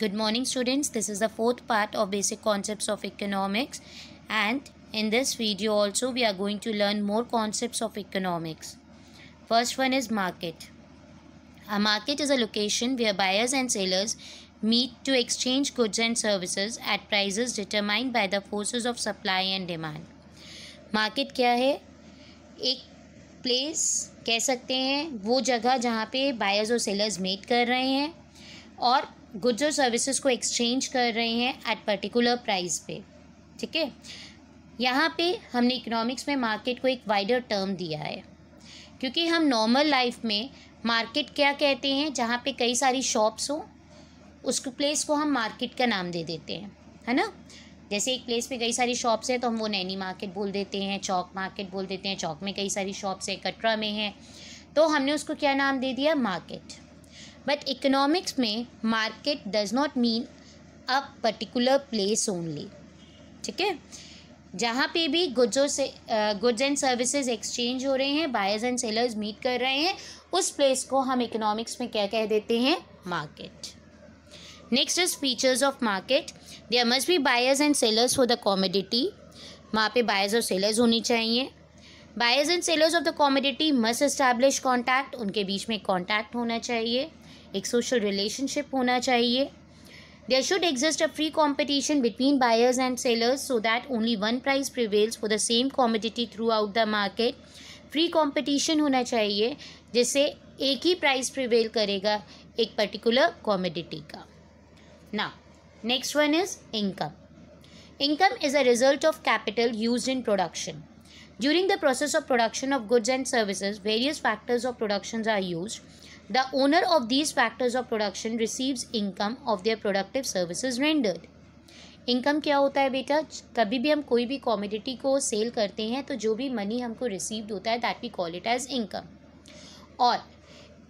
Good morning students. This is the fourth part of basic concepts of economics and in this video also we are going to learn more concepts of economics. First one is market. A market is a location where buyers and sellers meet to exchange goods and services at prices determined by the forces of supply and demand. Market क्या है एक place कह सकते हैं वो जगह जहाँ पे buyers और sellers meet कर रहे हैं और गुड्स और सर्विसेज को एक्सचेंज कर रहे हैं एट पर्टिकुलर प्राइस पे ठीक है यहाँ पे हमने इकोनॉमिक्स में मार्केट को एक वाइडर टर्म दिया है क्योंकि हम नॉर्मल लाइफ में मार्केट क्या कहते हैं जहाँ पे कई सारी शॉप्स हों उस प्लेस को हम मार्केट का नाम दे देते हैं है ना जैसे एक प्लेस पे कई सारी शॉप्स हैं तो हम वो नैनी मार्केट बोल देते हैं चौक मार्केट बोल देते हैं चौक में कई सारी शॉप्स हैं कटरा में हैं तो हमने उसको क्या नाम दे दिया मार्केट बट इकोनॉमिक्स में market does not mean a particular place only ठीक है जहाँ पे भी गुड्सों से गुड्स एंड सर्विसेज एक्सचेंज हो रहे हैं बायर्स एंड सेलर्स मीट कर रहे हैं उस प्लेस को हम इकोनॉमिक्स में क्या कह देते हैं market next is features of market there must be buyers and sellers for the commodity वहाँ पे बायर्स और सेलर्स होनी चाहिए buyers and sellers of the commodity must establish contact उनके बीच में कॉन्टैक्ट होना चाहिए एक सोशल रिलेशनशिप होना चाहिए there should exist a free competition between buyers and sellers so that only one price prevails for the same commodity throughout the market free competition होना चाहिए जिससे एक ही प्राइस प्रिवेल करेगा एक पर्टिकुलर कॉमोडिटी का ना next one is income income is a result of capital use in production during the process of production of goods and services various factors of production are use The owner of these factors of production receives income of their productive services rendered. Income क्या होता है बेटा कभी भी हम कोई भी commodity को सेल करते हैं तो जो भी मनी हमको रिसीव्ड होता है that we call it as income और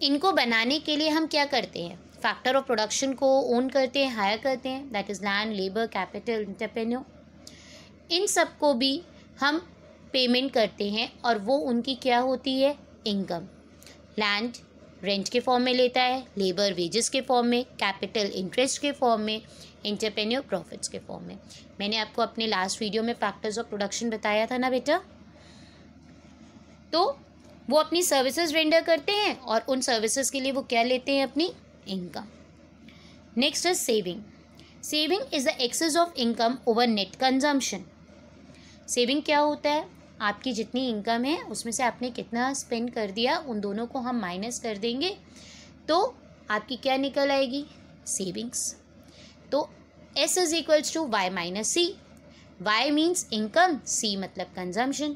इनको बनाने के लिए हम क्या करते हैं फैक्टर ऑफ प्रोडक्शन को ओन करते हैं हायर करते हैं that is land labour capital entrepreneur इन सब को भी हम पेमेंट करते हैं और वो उनकी क्या होती है इनकम लैंड रेंट के फॉर्म में लेता है लेबर वेजेस के फॉर्म में कैपिटल इंटरेस्ट के फॉर्म में इंटरप्रेन्योर प्रॉफिट्स के फॉर्म में मैंने आपको अपने लास्ट वीडियो में फैक्टर्स ऑफ प्रोडक्शन बताया था ना बेटा तो वो अपनी सर्विसेज रेंडर करते हैं और उन सर्विसेज के लिए वो क्या लेते हैं अपनी income next is saving saving is the excess of income over net consumption saving क्या होता है आपकी जितनी इनकम है उसमें से आपने कितना स्पेंड कर दिया उन दोनों को हम माइनस कर देंगे तो आपकी क्या निकल आएगी सेविंग्स तो S is equals to Y minus C Y means income C मतलब कंजम्पशन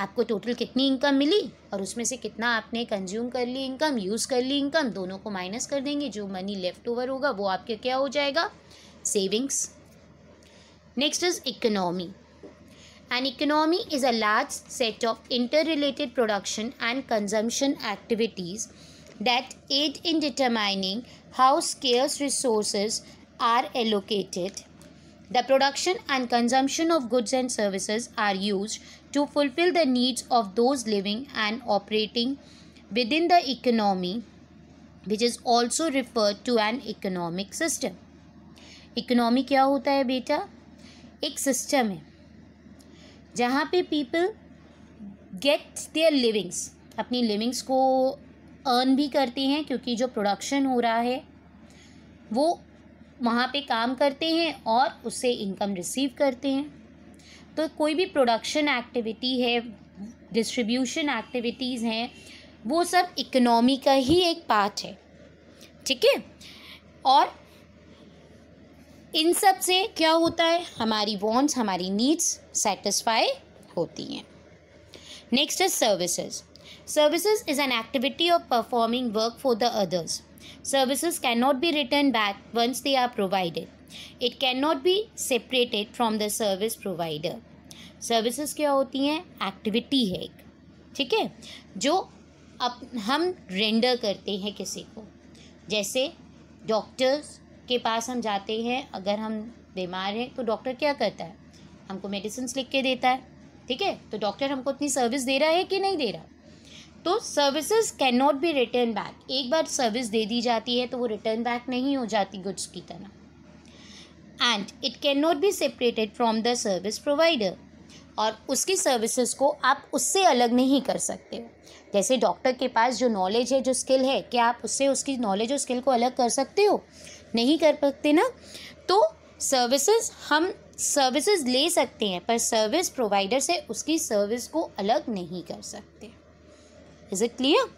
आपको टोटल कितनी इनकम मिली और उसमें से कितना आपने कंज्यूम कर ली इनकम यूज़ कर ली इनकम दोनों को माइनस कर देंगे जो मनी लेफ्ट ओवर होगा वो आपके क्या हो जाएगा savings next is economy An economy is a large set of interrelated production and consumption activities that aid in determining how scarce resources are allocated. The production and consumption of goods and services are used to fulfill the needs of those living and operating within the economy, which is also referred to an economic system. Economy क्या होता है बेटा एक system है जहाँ पे people get their livings अपनी livings को अर्न भी करते हैं क्योंकि जो प्रोडक्शन हो रहा है वो वहाँ पे काम करते हैं और उससे इनकम रिसीव करते हैं तो कोई भी प्रोडक्शन एक्टिविटी है डिस्ट्रीब्यूशन एक्टिविटीज़ हैं वो सब इकोनॉमी का ही एक पार्ट है ठीक है और इन सब से क्या होता है हमारी वॉन्ट्स हमारी नीड्स सेटिस्फाई होती हैं next is services services is an activity of performing work for the others services can not be return back once they are provided it can not be separated from the service provider services क्या होती हैं activity है एक ठीक है जो up हम render करते हैं किसी को जैसे डॉक्टर्स के पास हम जाते हैं अगर हम बीमार हैं तो डॉक्टर क्या करता है हमको मेडिसिन लिख के देता है ठीक है तो डॉक्टर हमको उतनी सर्विस दे रहा है कि नहीं दे रहा तो services can not be return back एक बार सर्विस दे दी जाती है तो वो रिटर्न बैक नहीं हो जाती गुड्स की तरह and it can not be separated from the service provider और उसकी सर्विसेज को आप उससे अलग नहीं कर सकते हो जैसे डॉक्टर के पास जो नॉलेज है जो स्किल है क्या आप उससे उसकी नॉलेज और स्किल को अलग कर सकते हो नहीं कर सकते ना तो सर्विसेज हम सर्विसेज ले सकते हैं पर सर्विस प्रोवाइडर से उसकी सर्विस को अलग नहीं कर सकते is it clear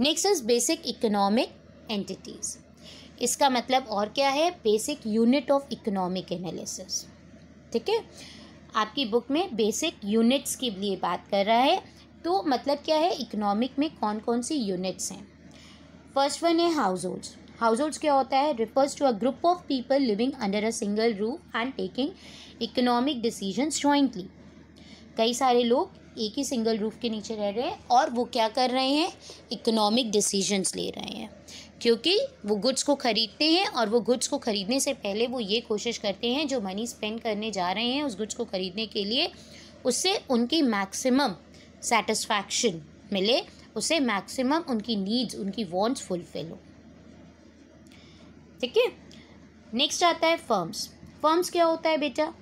next is basic economic entities इसका मतलब और क्या है basic unit of economic analysis ठीक है आपकी बुक में बेसिक यूनिट्स के लिए बात कर रहा है तो मतलब क्या है इकोनॉमिक में कौन कौन सी यूनिट्स हैं फर्स्ट वन है हाउस होल्ड्स हाउस होल्ड्स क्या होता है refers to a group of people living under a single roof and taking economic decisions jointly कई सारे लोग एक ही सिंगल रूफ के नीचे रह रहे हैं और वो क्या कर रहे हैं इकोनॉमिक डिसीजंस ले रहे हैं क्योंकि वो गुड्स को ख़रीदते हैं और वो गुड्स को ख़रीदने से पहले वो ये कोशिश करते हैं जो मनी स्पेंड करने जा रहे हैं उस गुड्स को ख़रीदने के लिए उससे उनकी मैक्सिमम सेटिस्फैक्शन मिले उससे मैक्सिमम उनकी नीड्स उनकी वॉन्ट्स फुलफिल हो ठीक है नेक्स्ट आता है फर्म्स फर्म्स क्या होता है बेटा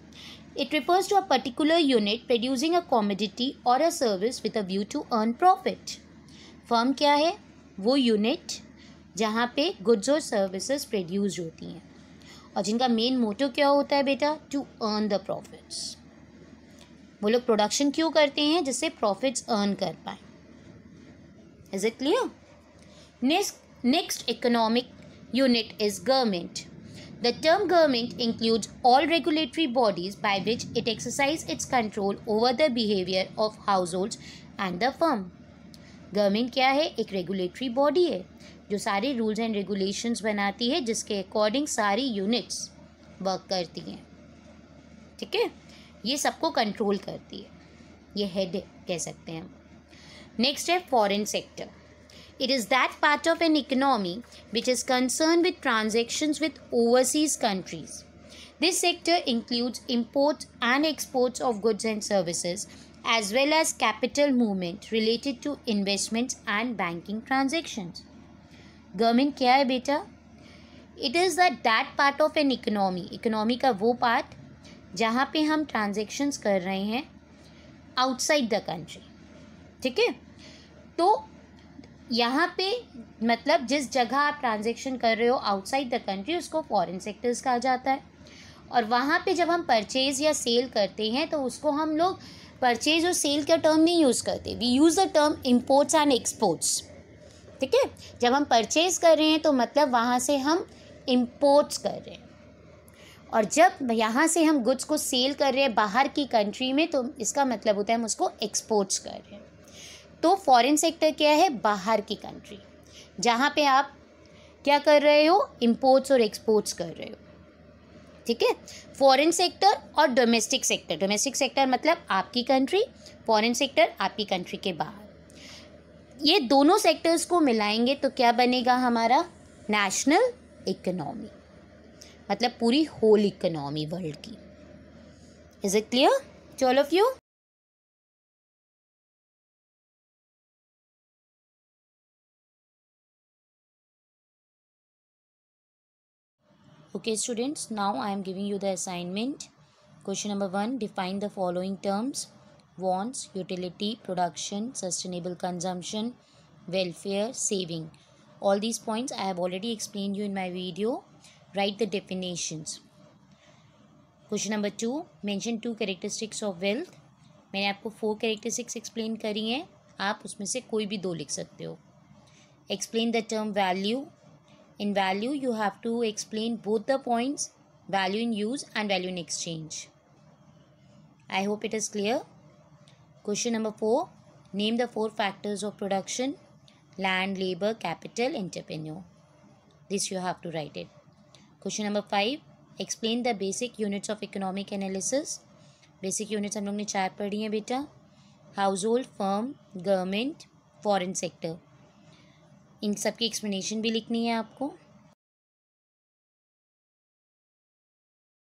it refers to a particular unit producing a commodity और a service with a view to earn profit firm क्या है वो यूनिट जहाँ पे गुड्स और सर्विसेज प्रोड्यूस होती हैं और जिनका मेन मोटिव क्या होता है बेटा टू अर्न द प्रॉफिट्स वो लोग प्रोडक्शन क्यों करते हैं जिससे प्रॉफिट्स अर्न कर पाए is it clear next next economic unit is government The term government includes all regulatory bodies by which it exercises its control over the behavior of households and the firm. Government क्या है एक regulatory body है जो सारे rules and regulations बनाती है जिसके according सारी यूनिट्स वर्क करती हैं ठीक है ये सबको कंट्रोल करती है ये हेड कह सकते हैं हम नेक्स्ट है foreign sector it is that part of an economy which is concern with transaction with overseas countries this sector includes import and exports of goods and services as well as capital movement related to investments and banking transactions government क्या है बेटा it is the that part of an economy economy का वो part जहाँ पे हम transactions कर रहे हैं आउटसाइड द कंट्री ठीक है तो यहाँ पे मतलब जिस जगह आप ट्रांजेक्शन कर रहे हो आउटसाइड द कंट्री उसको फॉरेन सेक्टर्स कहा जाता है और वहाँ पे जब हम परचेज या सेल करते हैं तो उसको हम लोग परचेज और सेल का टर्म नहीं यूज़ करते we use the term imports and exports ठीक है जब हम परचेज़ कर रहे हैं तो मतलब वहाँ से हम इम्पोर्ट्स कर रहे हैं और जब यहाँ से हम गुड्स को सेल कर रहे हैं बाहर की कंट्री में तो इसका मतलब होता है हम उसको एक्सपोर्ट्स कर रहे हैं तो फॉरेन सेक्टर क्या है बाहर की कंट्री जहाँ पे आप क्या कर रहे हो इम्पोर्ट्स और एक्सपोर्ट्स कर रहे हो ठीक है फॉरेन सेक्टर और डोमेस्टिक सेक्टर डोमेस्टिक सेक्टर मतलब आपकी कंट्री फॉरेन सेक्टर आपकी कंट्री के बाहर ये दोनों सेक्टर्स को मिलाएंगे तो क्या बनेगा हमारा नेशनल इकोनॉमी मतलब पूरी होल इकोनॉमी वर्ल्ड की is it clear all of you okay students now I am giving you the assignment question number one define the following terms wants utility production sustainable consumption welfare saving all these points I have already explain you in my video write the definitions question number two mention two characteristics of wealth मैंने आपको four characteristics explain करी हैं आप उसमें से कोई भी दो लिख सकते हो explain the term value in value you have to explain both the points value in use and value in exchange I hope it is clear question number four name the four factors of production land labour capital entrepreneur this you have to write it question number five explain the basic units of economic analysis basic units हम लोग ने चार पढ़ी हैं बेटा household firm government foreign sector इन सब की एक्सप्लेनेशन भी लिखनी है आपको